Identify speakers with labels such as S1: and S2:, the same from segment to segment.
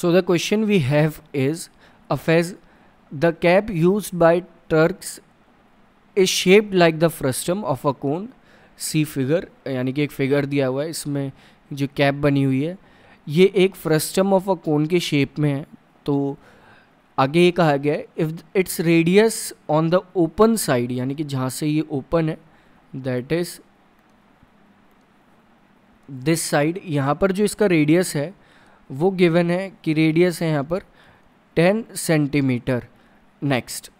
S1: so the question we have is a fez the cap used by Turks is shaped like the frustum of a cone see figure यानी कि एक figure दिया हुआ है इसमें जो कैप बनी हुई है ये एक फ्रस्टम ऑफ अ कोन के शेप में है तो आगे ये कहा गया है if its radius on the open side यानी कि जहाँ से ये ओपन है दैट इज़ दिस साइड यहाँ पर जो इसका रेडियस है वो गिवन है कि रेडियस है यहाँ पर ten centimetre next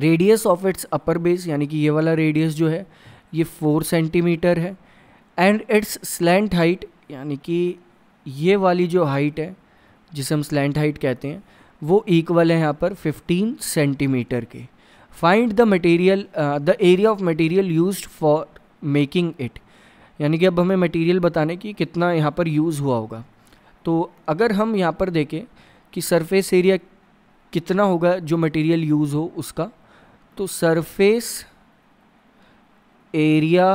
S1: radius of its upper base यानी कि ये वाला रेडियस जो है ये फोर सेंटीमीटर है एंड इट्स स्लैंट हाइट यानी कि ये वाली जो हाइट है जिसे हम स्लैंट हाइट कहते हैं वो इक्वल है यहाँ पर फिफ्टीन सेंटीमीटर के find the material the area of material used for making it यानी कि अब हमें मटेरियल बताने कि कितना यहाँ पर यूज़ हुआ होगा तो अगर हम यहाँ पर देखें कि सरफेस एरिया कितना होगा जो मटेरियल यूज़ हो उसका तो सरफेस एरिया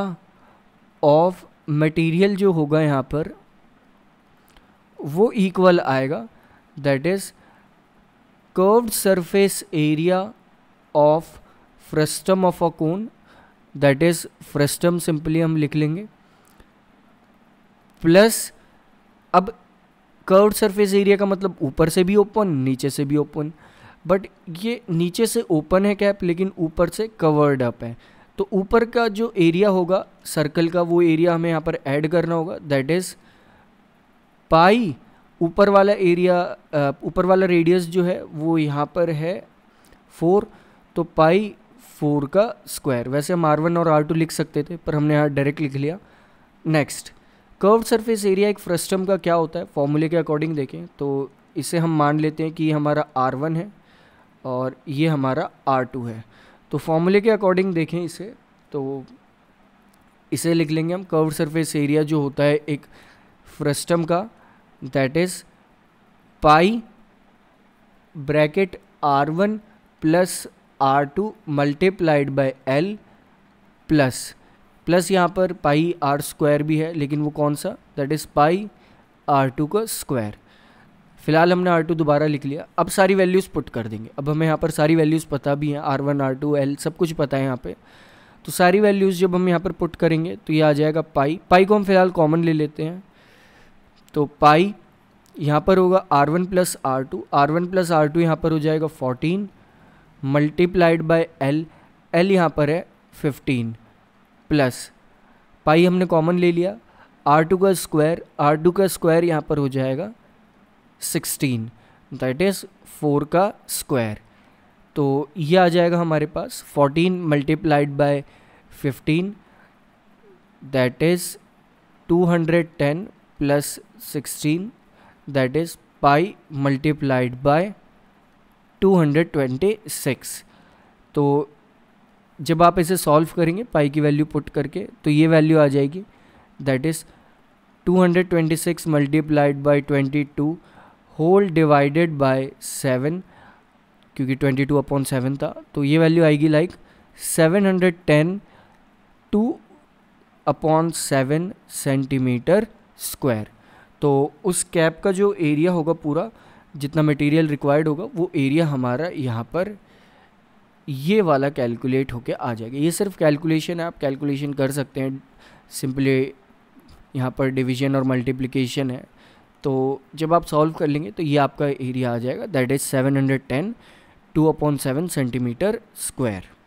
S1: ऑफ मटेरियल जो होगा यहाँ पर वो इक्वल आएगा that is curved surface area of frustum of a cone that is frustum simply हम लिख लेंगे प्लस अब कर्व सरफेस एरिया का मतलब ऊपर से भी ओपन नीचे से भी ओपन बट ये नीचे से ओपन है कैप लेकिन ऊपर से कवर्ड अप है तो ऊपर का जो एरिया होगा सर्कल का वो एरिया हमें यहाँ पर ऐड करना होगा दैट इज़ पाई ऊपर वाला एरिया ऊपर वाला रेडियस जो है वो यहाँ पर है फोर तो पाई फोर का स्क्वायर वैसे हम आर वन और आर टू लिख सकते थे पर हमने यहाँ डायरेक्ट लिख लिया नेक्स्ट कर्व सरफेस एरिया एक फ्रस्टम का क्या होता है फॉर्मूले के अकॉर्डिंग देखें तो इसे हम मान लेते हैं कि ये हमारा आर वन है और ये हमारा आर टू है तो फॉर्मूले के अकॉर्डिंग देखें इसे तो इसे लिख लेंगे हम कर्व सरफेस एरिया जो होता है एक फ्रस्टम का that is pi bracket R one plus R two multiplied by L plus plus यहाँ पर पाई आर स्क्वायर भी है लेकिन वो कौन सा that is pi R two का स्क्वायर फिलहाल हमने आर टू दोबारा लिख लिया अब सारी वैल्यूज़ पुट कर देंगे अब हमें यहाँ पर सारी वैल्यूज़ पता भी हैं R one R two L सब कुछ पता है यहाँ पे तो सारी वैल्यूज़ जब हम यहाँ पर पुट करेंगे तो ये आ जाएगा पाई पाई को हम फिलहाल कॉमन ले लेते हैं तो पाई यहाँ पर होगा R one plus R two R one plus R two यहाँ पर हो जाएगा fourteen multiplied by L L यहाँ पर है फिफ्टीन प्लस पाई हमने कॉमन ले लिया आर टू का स्क्वायर आर टू का स्क्वायर यहाँ पर हो जाएगा सिक्सटीन दैट इज़ फोर का स्क्वायर तो ये आ जाएगा हमारे पास fourteen multiplied by fifteen that is two hundred ten plus sixteen that is pi multiplied by two hundred twenty six तो जब आप इसे सॉल्व करेंगे पाई की वैल्यू पुट करके तो ये वैल्यू आ जाएगी that is 226 multiplied by 22 whole divided by seven क्योंकि 22 अपॉन सेवन था तो ये वैल्यू आएगी like 710 two upon seven centimetre square तो उस कैप का जो एरिया होगा पूरा जितना मटेरियल रिक्वायर्ड होगा वो एरिया हमारा यहाँ पर ये वाला कैलकुलेट होके आ जाएगा ये सिर्फ कैलकुलेशन है आप कैलकुलेशन कर सकते हैं सिंपली यहाँ पर डिवीजन और मल्टीप्लिकेशन है तो जब आप सॉल्व कर लेंगे तो ये आपका एरिया आ जाएगा that is seven hundred ten two upon seven centimetre square